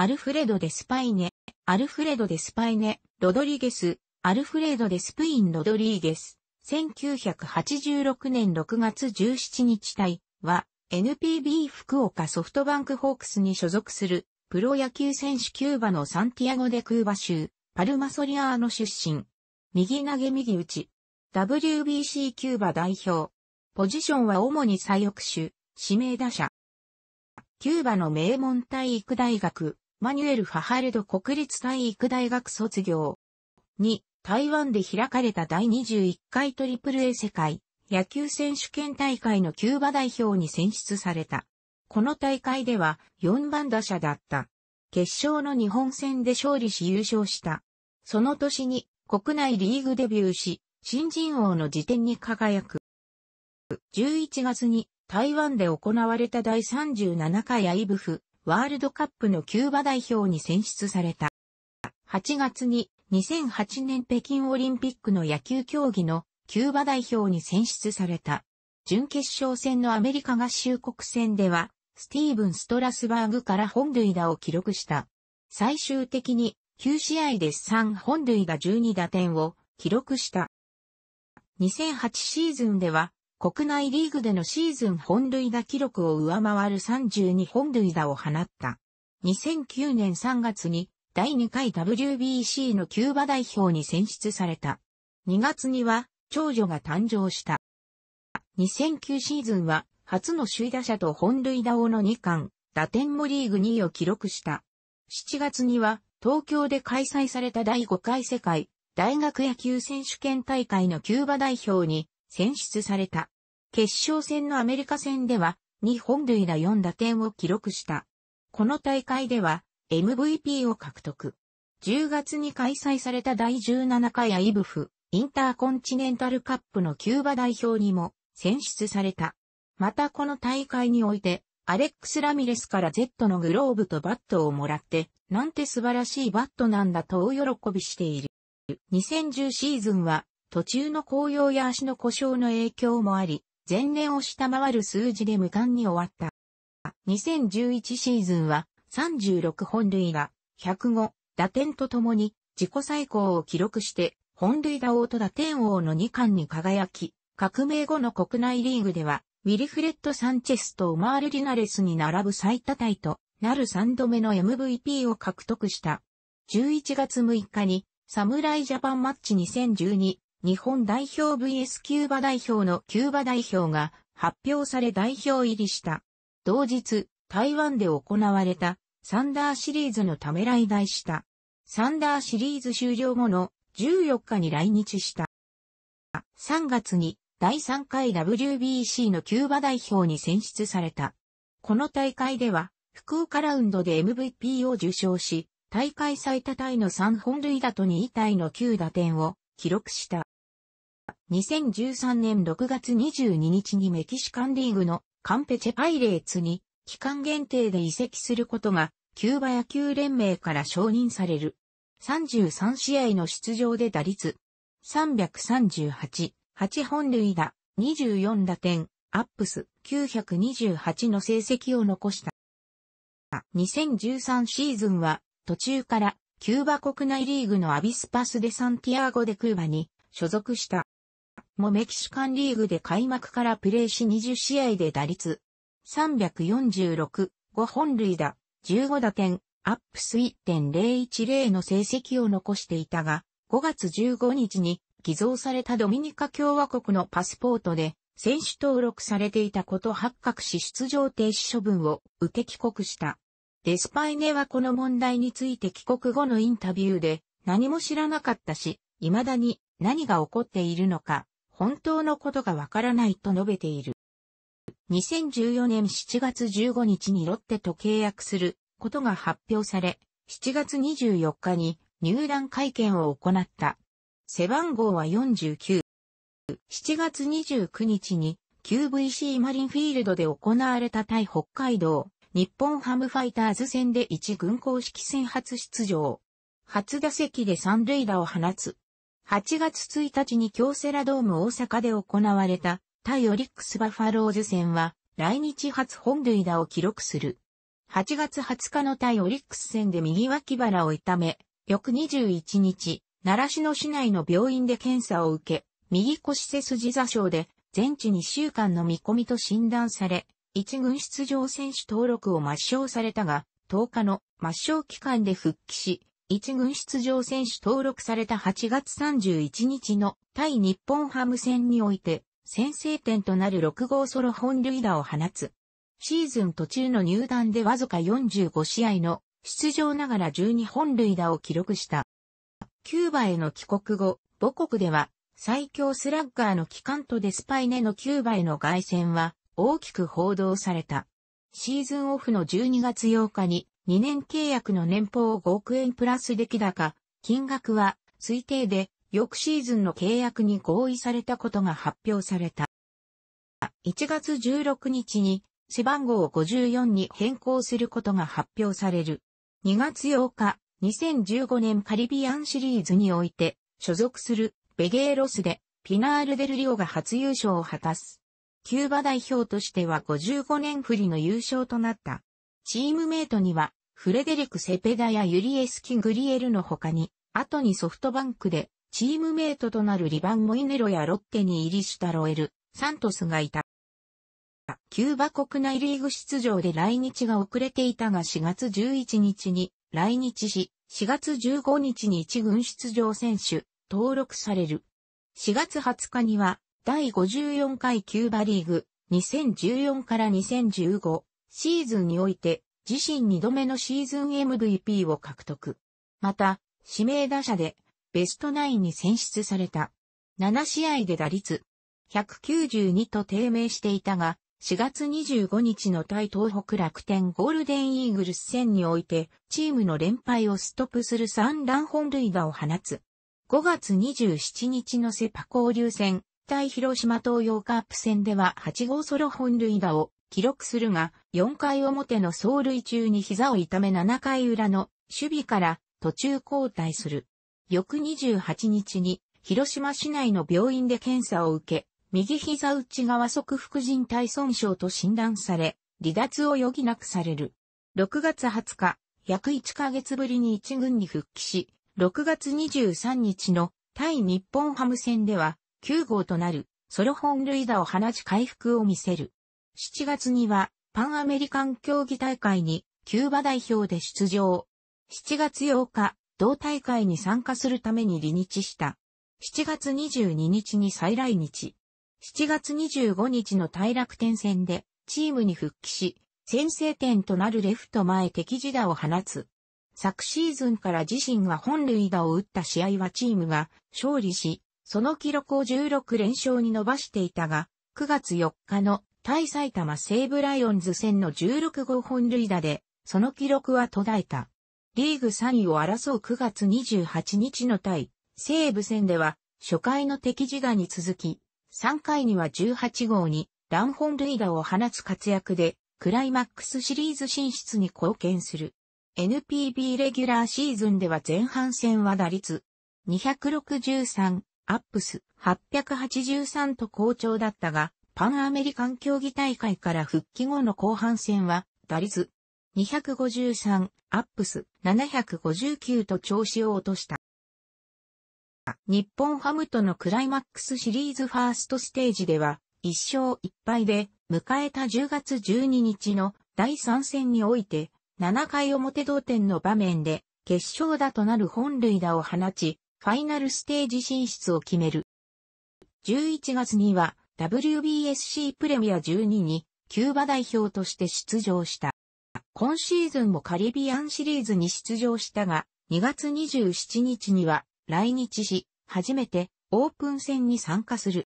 アルフレド・デスパイネ、アルフレド・デスパイネ、ロドリゲス、アルフレード・デスプイン・ロドリーゲス、1986年6月17日対は、NPB 福岡ソフトバンクホークスに所属する、プロ野球選手キューバのサンティアゴ・デ・クーバ州、パルマソリアーノ出身。右投げ右打ち。WBC キューバ代表。ポジションは主に左翼手、指名打者。キューバの名門体育大学、マニュエル・ファハルド国立体育大学卒業。2、台湾で開かれた第21回プ a a 世界野球選手権大会のキューバ代表に選出された。この大会では4番打者だった。決勝の日本戦で勝利し優勝した。その年に国内リーグデビューし、新人王の辞典に輝く。11月に台湾で行われた第37回アイブフワールドカップのキューバ代表に選出された。8月に2008年北京オリンピックの野球競技のキューバ代表に選出された。準決勝戦のアメリカ合衆国戦では、スティーブン・ストラスバーグから本塁打を記録した。最終的に9試合で3本塁打12打点を記録した。2008シーズンでは国内リーグでのシーズン本塁打記録を上回る32本塁打を放った。2009年3月に第2回 WBC のキューバ代表に選出された。2月には長女が誕生した。2009シーズンは初の首位打者と本塁打王の2冠、打点もリーグ2位を記録した。7月には東京で開催された第5回世界大学野球選手権大会のキューバ代表に選出された。決勝戦のアメリカ戦では、2本塁打4打点を記録した。この大会では、MVP を獲得。10月に開催された第17回アイブフ、インターコンチネンタルカップのキューバ代表にも選出された。またこの大会において、アレックス・ラミレスから Z のグローブとバットをもらって、なんて素晴らしいバットなんだと大喜びしている。2010シーズンは途中の紅葉や足の故障の影響もあり、前年を下回る数字で無冠に終わった。2011シーズンは36本塁打、105打点とともに自己最高を記録して、本塁打王と打点王の2冠に輝き、革命後の国内リーグでは、ウィリフレッド・サンチェスとオマール・リナレスに並ぶ最多タイとなる3度目の MVP を獲得した。11月6日に、侍ジャパンマッチ2012日本代表 VS キューバ代表のキューバ代表が発表され代表入りした。同日、台湾で行われたサンダーシリーズのため来台した。サンダーシリーズ終了後の14日に来日した。3月に第3回 WBC のキューバ代表に選出された。この大会では福岡ラウンドで MVP を受賞し、大会最多タイの3本塁打と2位タイの9打点を記録した。2013年6月22日にメキシカンリーグのカンペチェパイレーツに期間限定で移籍することがキューバ野球連盟から承認される。33試合の出場で打率338、8本塁打、24打点、アップス928の成績を残した。2013シーズンは途中からキューバ国内リーグのアビスパスでサンティアーゴでクーバに所属した。もメキシカンリーグで開幕からプレーし20試合で打率346、5本塁打、15打点、アップス1.010の成績を残していたが、5月15日に偽造されたドミニカ共和国のパスポートで選手登録されていたこと発覚し出場停止処分を受け帰国した。デスパイネはこの問題について帰国後のインタビューで何も知らなかったし、未だに何が起こっているのか本当のことがわからないと述べている。2014年7月15日にロッテと契約することが発表され、7月24日に入団会見を行った。背番号は49。7月29日に QVC マリンフィールドで行われた対北海道日本ハムファイターズ戦で1軍公式戦初出場。初打席で三塁打を放つ8月1日に京セラドーム大阪で行われた対オリックスバファローズ戦は来日初本塁打を記録する。8月20日の対オリックス戦で右脇腹を痛め、翌21日、奈良市の市内の病院で検査を受け、右腰背筋座傷で全治2週間の見込みと診断され、一軍出場選手登録を抹消されたが、10日の抹消期間で復帰し、1軍出場選手登録された8月31日の対日本ハム戦において、先制点となる6号ソロ本塁打を放つ。シーズン途中の入団でわずか45試合の出場ながら12本塁打を記録した。キューバへの帰国後、母国では最強スラッガーの機関とデスパイネのキューバへの外戦は大きく報道された。シーズンオフの12月8日に2年契約の年俸を5億円プラス出来高、金額は推定で翌シーズンの契約に合意されたことが発表された。1月16日に背番号を54に変更することが発表される。2月8日、2015年カリビアンシリーズにおいて所属するベゲーロスでピナールデルリオが初優勝を果たす。キューバ代表としては55年振りの優勝となった。チームメイトにはフレデリク・セペダやユリエス・キングリエルの他に、後にソフトバンクで、チームメイトとなるリバン・モイネロやロッテに入りしたロエル、サントスがいた。キューバ国内リーグ出場で来日が遅れていたが4月11日に来日し、4月15日に一軍出場選手、登録される。4月20日には、第54回キューバリーグ、2014から2015シーズンにおいて、自身2度目のシーズン MVP を獲得。また、指名打者でベストナインに選出された。7試合で打率192と低迷していたが、4月25日の対東北楽天ゴールデンイーグルス戦において、チームの連敗をストップする3ン本塁打を放つ。5月27日のセパ交流戦、対広島東洋カープ戦では8号ソロ本塁打を記録するが、4回表の走塁中に膝を痛め7回裏の守備から途中交代する。翌28日に広島市内の病院で検査を受け、右膝内側側副靭帯損傷と診断され、離脱を余儀なくされる。6月20日、約1ヶ月ぶりに一軍に復帰し、6月23日の対日本ハム戦では9号となるソロ本塁打を放ち回復を見せる。7月にはパンアメリカン競技大会にキューバ代表で出場。7月8日、同大会に参加するために離日した。7月22日に再来日。7月25日の大楽天戦でチームに復帰し、先制点となるレフト前敵地打を放つ。昨シーズンから自身が本塁打を打った試合はチームが勝利し、その記録を16連勝に伸ばしていたが、9月4日の対埼玉西武ライオンズ戦の16号本塁打で、その記録は途絶えた。リーグ3位を争う9月28日の対、西武戦では、初回の敵自我に続き、3回には18号に、乱本塁打を放つ活躍で、クライマックスシリーズ進出に貢献する。NPB レギュラーシーズンでは前半戦は打率263、アップス883と好調だったが、パンアメリカン競技大会から復帰後の後半戦は、打率253、アップス759と調子を落とした。日本ハムとのクライマックスシリーズファーストステージでは、1勝1敗で、迎えた10月12日の第3戦において、7回表同点の場面で、決勝打となる本塁打を放ち、ファイナルステージ進出を決める。11月には、WBSC プレミア12にキューバ代表として出場した。今シーズンもカリビアンシリーズに出場したが、2月27日には来日し、初めてオープン戦に参加する。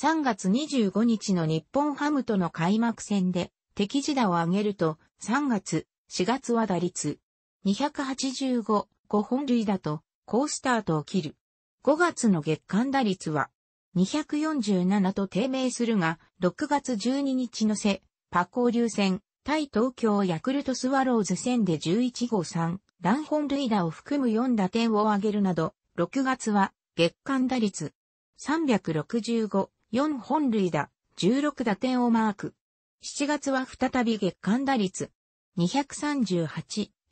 3月25日の日本ハムとの開幕戦で敵地打を上げると、3月、4月は打率285、5本塁打と高スタートを切る。5月の月間打率は247と低迷するが、6月12日の瀬、パ交流戦、対東京ヤクルトスワローズ戦で11号3、乱本塁打を含む4打点を挙げるなど、6月は月間打率365、4本塁打、16打点をマーク。7月は再び月間打率238、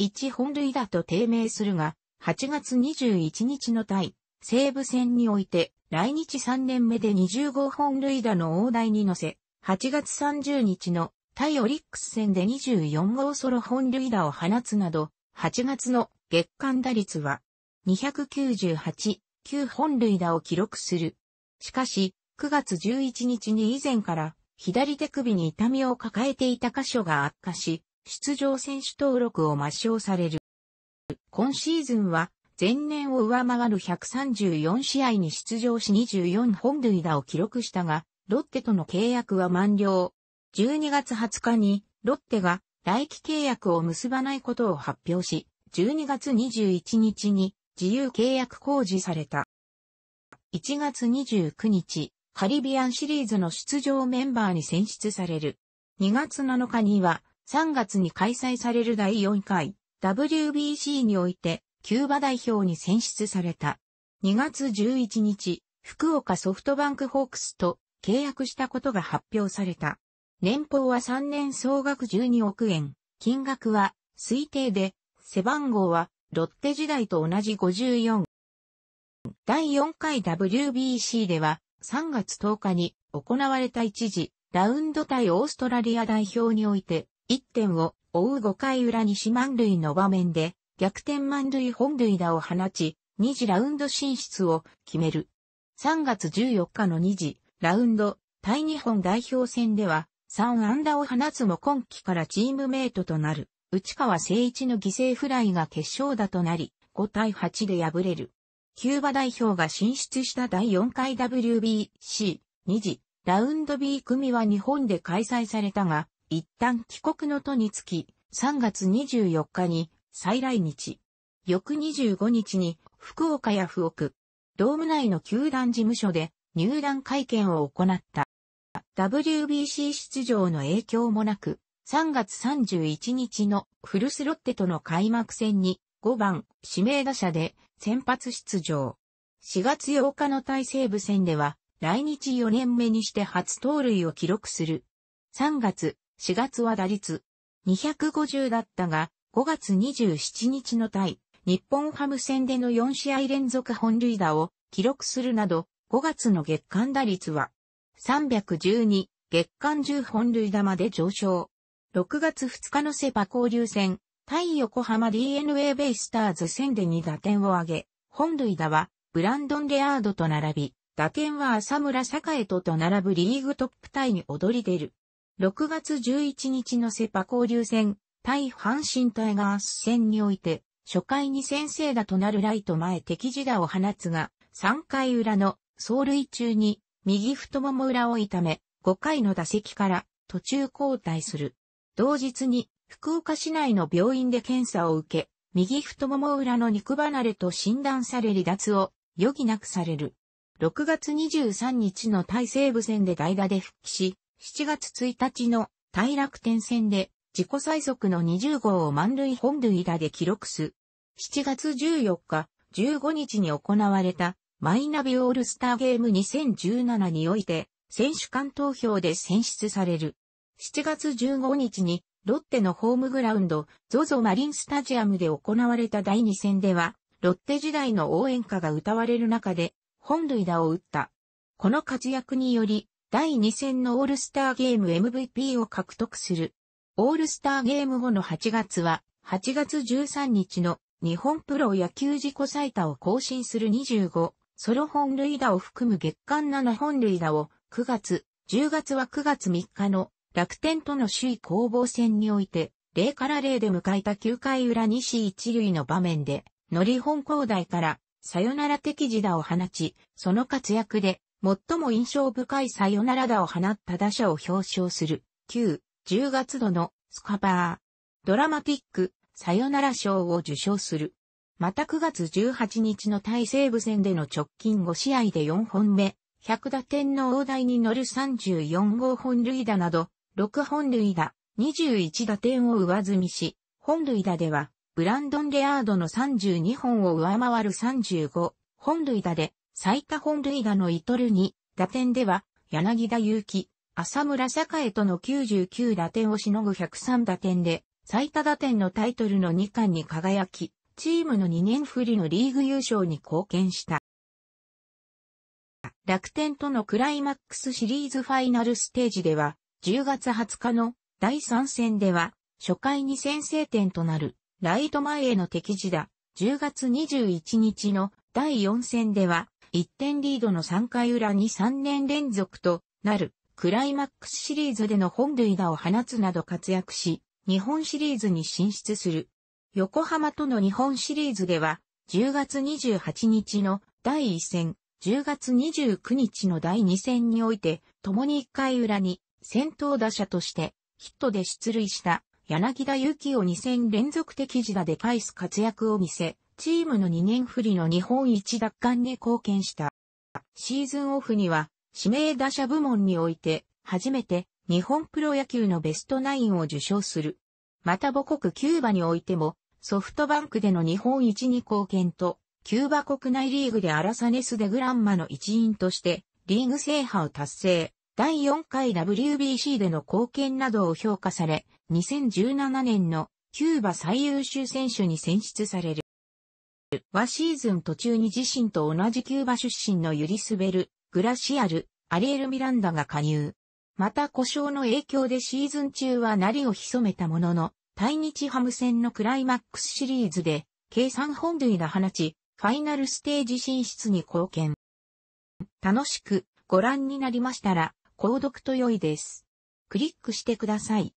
1本塁打と低迷するが、8月21日の対西部戦において来日3年目で25本塁打の大台に乗せ、8月30日の対オリックス戦で24号ソロ本塁打を放つなど、8月の月間打率は298、9本塁打を記録する。しかし、9月11日に以前から左手首に痛みを抱えていた箇所が悪化し、出場選手登録を抹消される。今シーズンは前年を上回る134試合に出場し24本塁打を記録したが、ロッテとの契約は満了。12月20日に、ロッテが来期契約を結ばないことを発表し、12月21日に自由契約公示された。1月29日、カリビアンシリーズの出場メンバーに選出される。2月7日には3月に開催される第4回 WBC においてキューバ代表に選出された。2月11日、福岡ソフトバンクホークスと契約したことが発表された。年俸は3年総額12億円。金額は推定で、背番号はロッテ時代と同じ54。第4回 WBC では3月10日に行われた一時、ラウンド対オーストラリア代表において1点を追う5回裏に四満類の場面で逆転満塁本塁打を放ち、2次ラウンド進出を決める。3月14日の2次ラウンド対日本代表戦では3安打を放つも今季からチームメイトとなる内川誠一の犠牲フライが決勝打となり5対8で敗れる。キューバ代表が進出した第4回 WBC2 次ラウンド B 組は日本で開催されたが一旦帰国の途につき3月24日に再来日。翌25日に福岡や福岡、ドーム内の球団事務所で入団会見を行った。WBC 出場の影響もなく、3月31日のフルスロッテとの開幕戦に5番指名打者で先発出場。4月8日の対西部戦では来日4年目にして初盗塁を記録する。3月、4月は打率250だったが5月27日の対日本ハム戦での4試合連続本塁打を記録するなど、5月の月間打率は312、月間10本塁打まで上昇。6月2日のセパ交流戦、対横浜 DNA ベイスターズ戦で2打点を挙げ、本塁打はブランドン・レアードと並び、打点は浅村栄とと並ぶリーグトップタイに躍り出る。6月11日のセパ交流戦、対阪神タイガース戦において、初回に先制打となるライト前敵地打を放つが、3回裏の走塁中に右太もも裏を痛め、5回の打席から途中交代する。同日に福岡市内の病院で検査を受け、右太もも裏の肉離れと診断され離脱を余儀なくされる。6月23日の対西部戦で代打で復帰し、7月1日の対楽天戦で自己最速の20号を満塁本塁打で記録す。7月14日、15日に行われたマイナビオールスターゲーム2017において、選手間投票で選出される。7月15日に、ロッテのホームグラウンド、ゾゾマリンスタジアムで行われた第2戦では、ロッテ時代の応援歌が歌われる中で、本塁打を打った。この活躍により、第2戦のオールスターゲーム MVP を獲得する。オールスターゲーム後の8月は、8月13日の日本プロ野球自己最多を更新する25、ソロ本塁打を含む月間7本塁打を、9月、10月は9月3日の楽天との首位攻防戦において、0から0で迎えた9回裏西一塁の場面で、のり本高台からさよなら的自打を放ち、その活躍で最も印象深いさよなら打を放った打者を表彰する、9、10月度のスカパー、ドラマティック、サヨナラ賞を受賞する。また9月18日の大西部戦での直近5試合で4本目、100打点の大台に乗る34号本塁打など、6本塁打、21打点を上積みし、本塁打では、ブランドン・レアードの32本を上回る35、本塁打で、最多本塁打のイトルに、打点では、柳田祐希、浅村栄との99打点をしのぐ103打点で、最多打点のタイトルの2冠に輝き、チームの2年振りのリーグ優勝に貢献した。楽天とのクライマックスシリーズファイナルステージでは、10月20日の第3戦では、初回に先制点となる、ライト前への敵地だ。10月21日の第4戦では、1点リードの3回裏に3年連続となるクライマックスシリーズでの本塁打を放つなど活躍し、日本シリーズに進出する。横浜との日本シリーズでは、10月28日の第1戦、10月29日の第2戦において、共に1回裏に先頭打者としてヒットで出塁した柳田幸を2戦連続的時打で返す活躍を見せ、チームの2年振りの日本一奪還に貢献した。シーズンオフには指名打者部門において、初めて日本プロ野球のベストナインを受賞する。また母国キューバにおいても、ソフトバンクでの日本一に貢献と、キューバ国内リーグでアラサネスでグランマの一員として、リーグ制覇を達成、第4回 WBC での貢献などを評価され、2017年のキューバ最優秀選手に選出される。はシーズン途中に自身と同じキューバ出身のユリスベル、グラシアル、アリエル・ミランダが加入。また故障の影響でシーズン中は鳴りを潜めたものの、対日ハム戦のクライマックスシリーズで、計算本塁が放ち、ファイナルステージ進出に貢献。楽しくご覧になりましたら、購読と良いです。クリックしてください。